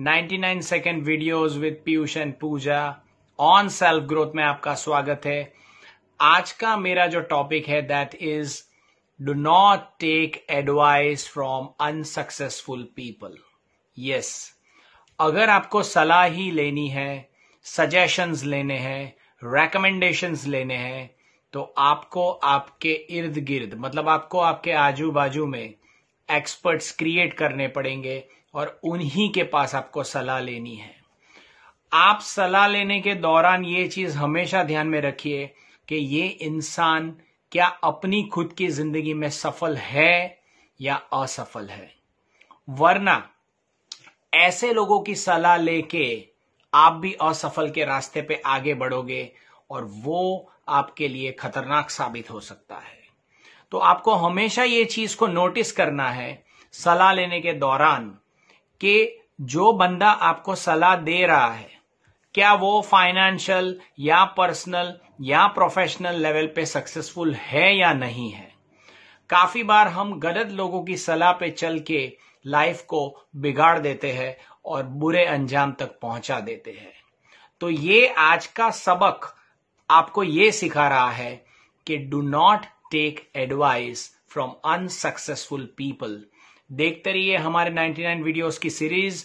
99 second videos with Piyush and Pooja on self growth में आपका स्वागत है आज का मेरा जो टॉपिक है that is do not take advice from unsuccessful people yes अगर आपको सलाह ही लेनी है सजेशंस लेने हैं रेकमेंडेशंस लेने हैं तो आपको आपके इर्द गिर्द मतलब आपको आपके आजू बाजू में एक्सपर्ट्स क्रिएट करने पड़ेंगे और उन्हीं के पास आपको सलाह लेनी है आप सलाह लेने के दौरान ये चीज हमेशा ध्यान में रखिए कि ये इंसान क्या अपनी खुद की जिंदगी में सफल है या असफल है वरना ऐसे लोगों की सलाह लेके आप भी असफल के रास्ते पे आगे बढ़ोगे और वो आपके लिए खतरनाक साबित हो सकता है तो आपको हमेशा ये चीज को नोटिस करना है सलाह लेने के दौरान कि जो बंदा आपको सलाह दे रहा है क्या वो फाइनेंशियल या पर्सनल या प्रोफेशनल लेवल पे सक्सेसफुल है या नहीं है काफी बार हम गलत लोगों की सलाह पे चल के लाइफ को बिगाड़ देते हैं और बुरे अंजाम तक पहुंचा देते हैं तो ये आज का सबक आपको ये सिखा रहा है कि do not take advice from unsuccessful people देखते रहिए हमारे 99 वीडियोस की सीरीज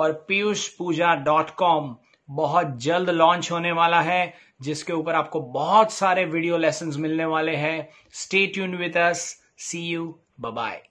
और पीयूष पूजा डॉट कॉम बहुत जल्द लॉन्च होने वाला है जिसके ऊपर आपको बहुत सारे वीडियो लेसन मिलने वाले हैं स्टेट यून विद सी यू बाय